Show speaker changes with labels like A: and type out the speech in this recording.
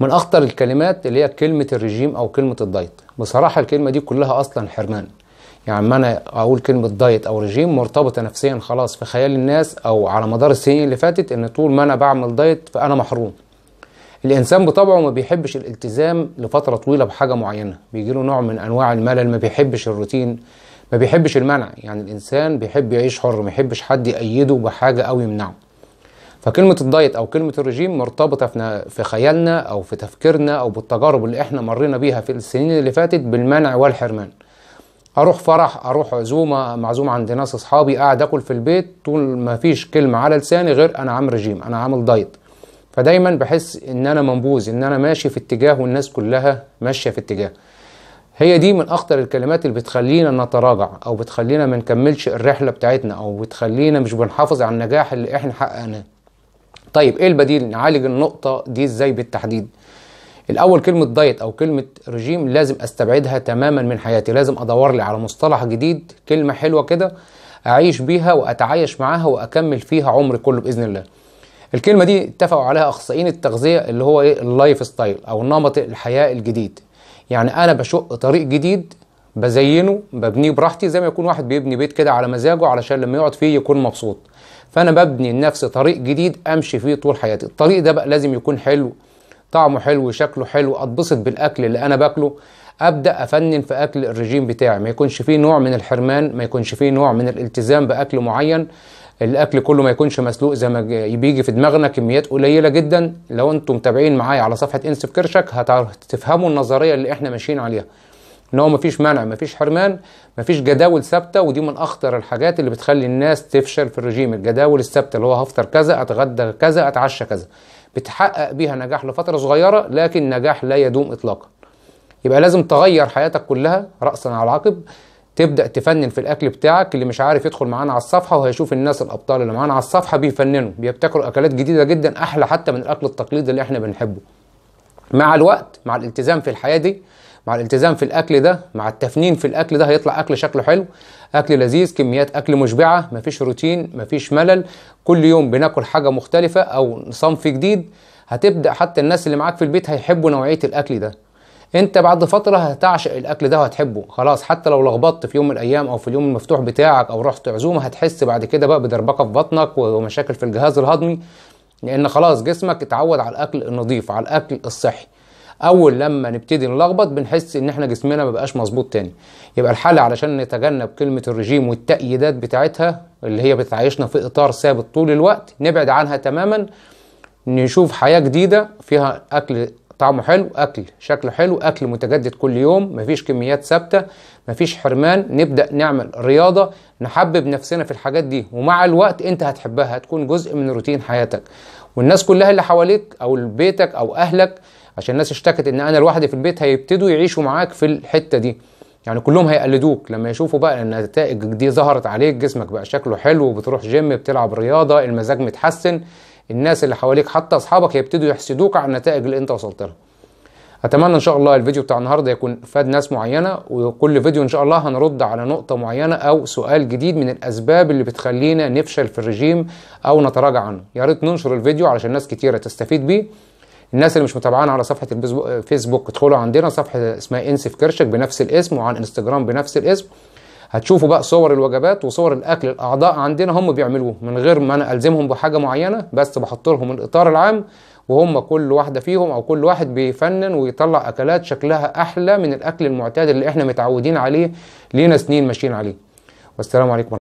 A: من اخطر الكلمات اللي هي كلمه الرجيم او كلمه الدايت بصراحه الكلمه دي كلها اصلا حرمان يعني ما انا اقول كلمه دايت او رجيم مرتبطه نفسيا خلاص في خيال الناس او على مدار السنين اللي فاتت ان طول ما انا بعمل دايت فانا محروم الانسان بطبعه ما بيحبش الالتزام لفتره طويله بحاجه معينه بيجي له نوع من انواع الملل ما بيحبش الروتين ما بيحبش المنع يعني الانسان بيحب يعيش حر ما يحبش حد يأيده بحاجه او يمنعه فكلمه الدايت او كلمه الرجيم مرتبطه في خيالنا او في تفكيرنا او بالتجارب اللي احنا مرينا بيها في السنين اللي فاتت بالمنع والحرمان اروح فرح اروح عزومه معزومة عند ناس اصحابي قاعد اكل في البيت طول ما فيش كلمه على لساني غير انا عامل رجيم انا عامل دايت فدايما بحس ان انا منبوذ ان انا ماشي في اتجاه والناس كلها ماشيه في اتجاه هي دي من اخطر الكلمات اللي بتخلينا نتراجع او بتخلينا ما نكملش الرحله بتاعتنا او بتخلينا مش بنحافظ على النجاح اللي احنا حققناه طيب ايه البديل نعالج النقطه دي ازاي بالتحديد الاول كلمه دايت او كلمه رجيم لازم استبعدها تماما من حياتي لازم ادور لي على مصطلح جديد كلمه حلوه كده اعيش بيها واتعايش معاها واكمل فيها عمري كله باذن الله الكلمه دي اتفقوا عليها اخصائيين التغذيه اللي هو ايه اللايف ستايل او نمط الحياه الجديد يعني انا بشق طريق جديد بزينه ببنيه براحتي زي ما يكون واحد بيبني بيت كده على مزاجه علشان لما يقعد فيه يكون مبسوط فانا ببني لنفسي طريق جديد امشي فيه طول حياتي الطريق ده بقى لازم يكون حلو طعمه حلو شكله حلو اتبسط بالاكل اللي انا باكله ابدا افنن في اكل الرجيم بتاعي ما يكونش فيه نوع من الحرمان ما يكونش فيه نوع من الالتزام باكل معين الاكل كله ما يكونش مسلوق زي ما بيجي في دماغنا كميات قليله جدا لو انتم متابعين معايا على صفحه انسف كرشك هتفهموا النظريه اللي احنا ماشيين عليها ان هو مفيش منع مفيش حرمان مفيش جداول ثابته ودي من اخطر الحاجات اللي بتخلي الناس تفشل في الرجيم الجداول الثابته اللي هو هفطر كذا اتغدى كذا اتعشى كذا بتحقق بيها نجاح لفتره صغيره لكن نجاح لا يدوم اطلاقا يبقى لازم تغير حياتك كلها راسا على عقب تبدا تفنن في الاكل بتاعك اللي مش عارف يدخل معانا على الصفحه وهيشوف الناس الابطال اللي معانا على الصفحه بيفننوا بيبتكروا اكلات جديده جدا احلى حتى من الاكل التقليدي اللي احنا بنحبه مع الوقت مع الالتزام في الحياه دي مع الالتزام في الاكل ده مع التفنين في الاكل ده هيطلع اكل شكله حلو اكل لذيذ كميات اكل مشبعه مفيش روتين مفيش ملل كل يوم بناكل حاجه مختلفه او صنف جديد هتبدا حتى الناس اللي معاك في البيت هيحبوا نوعيه الاكل ده انت بعد فتره هتعشق الاكل ده وهتحبه خلاص حتى لو لخبطت في يوم من الايام او في اليوم المفتوح بتاعك او رحت عزومه هتحس بعد كده بقى بدربكه في بطنك ومشاكل في الجهاز الهضمي لان خلاص جسمك اتعود على الاكل النظيف على الاكل الصحي اول لما نبتدي نلخبط بنحس ان احنا جسمنا مبقاش مظبوط تاني يبقى الحل علشان نتجنب كلمه الرجيم والتأييدات بتاعتها اللي هي بتعيشنا في اطار ثابت طول الوقت نبعد عنها تماما نشوف حياه جديده فيها اكل طعمه حلو اكل شكله حلو اكل متجدد كل يوم مفيش كميات ثابته مفيش حرمان نبدا نعمل رياضه نحبب نفسنا في الحاجات دي ومع الوقت انت هتحبها هتكون جزء من روتين حياتك والناس كلها اللي حواليك او بيتك او اهلك عشان الناس اشتكت ان انا لوحدي في البيت هيبتدوا يعيشوا معاك في الحته دي يعني كلهم هيقلدوك لما يشوفوا بقى ان النتائج دي ظهرت عليك جسمك بقى شكله حلو بتروح جيم بتلعب رياضه المزاج متحسن الناس اللي حواليك حتى اصحابك هيبتدوا يحسدوك على النتائج اللي انت وصلت لها اتمنى ان شاء الله الفيديو بتاع النهارده يكون فاد ناس معينه وكل فيديو ان شاء الله هنرد على نقطه معينه او سؤال جديد من الاسباب اللي بتخلينا نفشل في الرجيم او نتراجع عنه يا ريت ننشر الفيديو علشان ناس كتيره تستفيد بيه الناس اللي مش متابعانا على صفحه الفيسبوك ادخلوا عندنا صفحه اسمها انسف كرشك بنفس الاسم وعن انستجرام بنفس الاسم هتشوفوا بقى صور الوجبات وصور الاكل الاعضاء عندنا هم بيعملوه من غير ما انا الزمهم بحاجه معينه بس بحط لهم الاطار العام وهم كل واحده فيهم او كل واحد بيفنن ويطلع اكلات شكلها احلى من الاكل المعتاد اللي احنا متعودين عليه لينا سنين ماشيين عليه والسلام عليكم